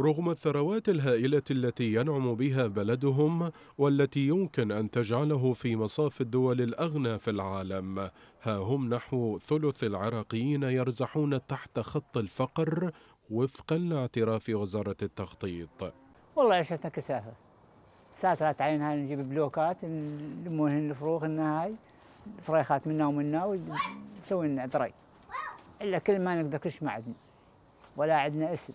رغم الثروات الهائلة التي ينعم بها بلدهم والتي يمكن أن تجعله في مصاف الدول الأغنى في العالم ها هم نحو ثلث العراقيين يرزحون تحت خط الفقر وفقا لاعتراف وزارة التخطيط والله عيشتنا كثافة ساترات عينها نجيب بلوكات نلموهن الفروخ هاي فريخات منا ومنا ونسوي لنا عطري الا كل ما نقدر كلش ما عندنا ولا عندنا اسم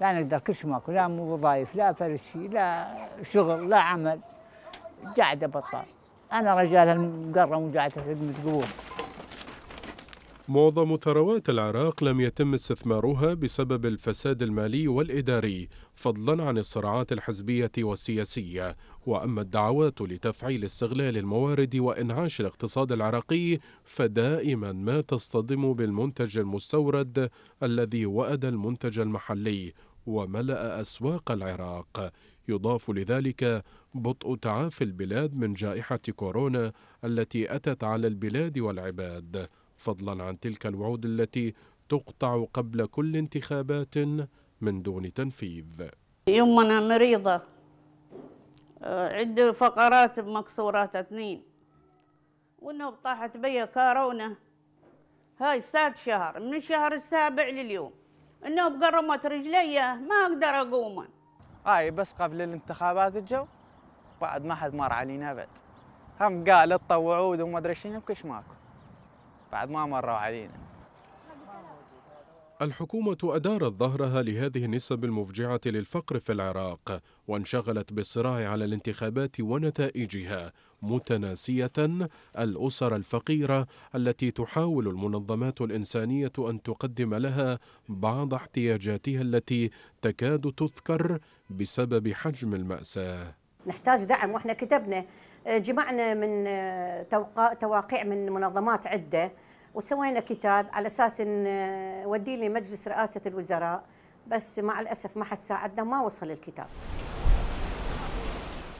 لا نقدر كل شيء ماكو لا وظائف لا فرشي لا شغل لا عمل قاعده بطال انا رجال المقرم وقاعد تقوم معظم ثروات العراق لم يتم استثمارها بسبب الفساد المالي والإداري فضلا عن الصراعات الحزبية والسياسية وأما الدعوات لتفعيل استغلال الموارد وإنعاش الاقتصاد العراقي فدائما ما تصطدم بالمنتج المستورد الذي وأد المنتج المحلي وملأ أسواق العراق يضاف لذلك بطء تعافي البلاد من جائحة كورونا التي أتت على البلاد والعباد فضلا عن تلك الوعود التي تقطع قبل كل انتخابات من دون تنفيذ يوم أنا مريضة آه، عندي فقرات مكسورات اثنين وانه طاحت بيا كارونة هاي سات شهر من الشهر السابع لليوم انه بقرمت رجلي ما اقدر اقوم هاي بس قبل الانتخابات الجو بعد ما حد مر علينا بعد هم قال تطوعوا وما ادري شنو كش ماكو بعد ما مروا علينا الحكومة أدارت ظهرها لهذه النسب المفجعة للفقر في العراق وانشغلت بالصراع على الانتخابات ونتائجها متناسية الأسر الفقيرة التي تحاول المنظمات الإنسانية أن تقدم لها بعض احتياجاتها التي تكاد تذكر بسبب حجم المأساة نحتاج دعم واحنا كتبنا آه، جمعنا من آه، تواقع من منظمات عده وسوينا كتاب على اساس آه، وديه لمجلس رئاسه الوزراء بس مع الاسف ما حد ساعدنا وما وصل الكتاب.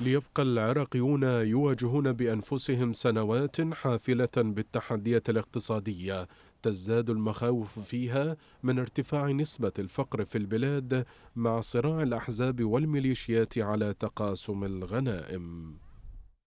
ليبقى العراقيون يواجهون بانفسهم سنوات حافله بالتحديات الاقتصاديه تزداد المخاوف فيها من ارتفاع نسبة الفقر في البلاد مع صراع الأحزاب والميليشيات على تقاسم الغنائم